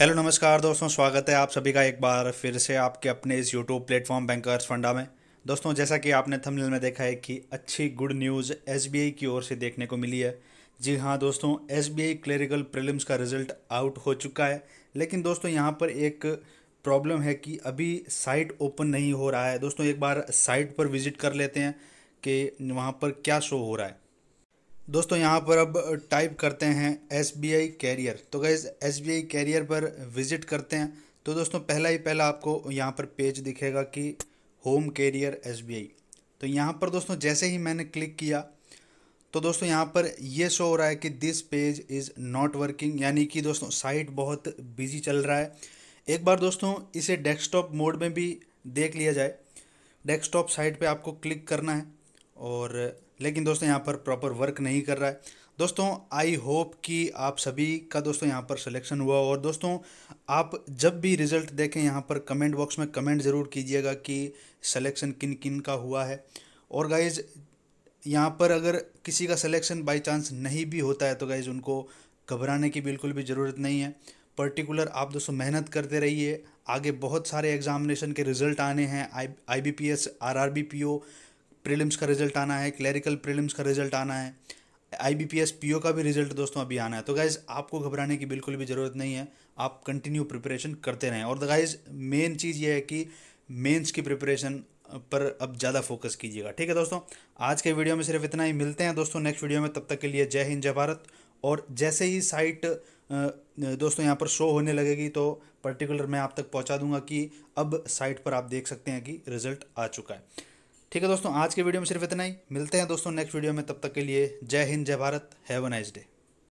hello नमस्कार दोस्तों स्वागत है आप सभी का एक बार फिर से आपके अपने इस यूट्यूब प्लेटफॉर्म बैंकर्स फंडा में दोस्तों जैसा कि आपने थंबनेल में देखा है कि अच्छी गुड न्यूज़ एसबीआई की ओर से देखने को मिली है जी हाँ दोस्तों एसबीआई क्लेरिकल प्रीलिम्स का रिजल्ट आउट हो चुका है लेकिन दोस्तों यहाँ पर एक प्रॉब्लम है कि अभी साइट ओपन नहीं हो रहा है दोस्तों एक बार साइट पर विजिट कर लेते हैं कि वहाँ पर क्या शो हो रहा है दोस्तों यहाँ पर अब टाइप करते हैं एस बी आई कैरियर तो गैस एस बी आई कैरियर पर विज़िट करते हैं तो दोस्तों पहला ही पहला आपको यहाँ पर पेज दिखेगा कि home career S B I तो यहाँ पर दोस्तों जैसे ही मैंने क्लिक किया तो दोस्तों यहाँ पर ये शो हो रहा है कि this page is not working यानी कि दोस्तों साइट बहुत बिजी चल रहा है एक बार दोस्तों इसे डेस्कटॉप मोड में भी देख लिया जाए डेस्कटॉप साइट पे आपको क्लिक करना है और लेकिन दोस्तों यहाँ पर प्रॉपर वर्क नहीं कर रहा है दोस्तों आई होप कि आप सभी का दोस्तों यहाँ पर सिलेक्शन हुआ और दोस्तों आप जब भी रिज़ल्ट देखें यहाँ पर कमेंट बॉक्स में कमेंट ज़रूर कीजिएगा कि सिलेक्शन किन किन का हुआ है और गाइज यहाँ पर अगर किसी का सिलेक्शन बाय चांस नहीं भी होता है तो गाइज उनको घबराने की बिल्कुल भी ज़रूरत नहीं है पर्टिकुलर आप दोस्तों मेहनत करते रहिए आगे बहुत सारे एग्जामिनेशन के रिजल्ट आने हैं I I B P S R R B P O prelims का रिजल्ट आना है क्लेरिकल प्रीलिम्स का रिजल्ट आना है आई बी पी का भी रिजल्ट दोस्तों अभी आना है तो गाइज़ आपको घबराने की बिल्कुल भी ज़रूरत नहीं है आप कंटिन्यू प्रिपरेशन करते रहें और गाइज़ मेन चीज़ ये है कि मेंस की प्रिपरेशन पर अब ज़्यादा फोकस कीजिएगा ठीक है दोस्तों आज के वीडियो में सिर्फ इतना ही मिलते हैं दोस्तों नेक्स्ट वीडियो में तब तक के लिए जय हिंद जय भारत और जैसे ही साइट दोस्तों यहाँ पर शो होने लगेगी तो पर्टिकुलर मैं आप तक पहुँचा दूंगा कि अब साइट पर आप देख सकते हैं कि रिजल्ट आ चुका है ठीक है दोस्तों आज के वीडियो में सिर्फ इतना ही मिलते हैं दोस्तों नेक्स्ट वीडियो में तब तक के लिए जय हिंद जय Bharat have a nice day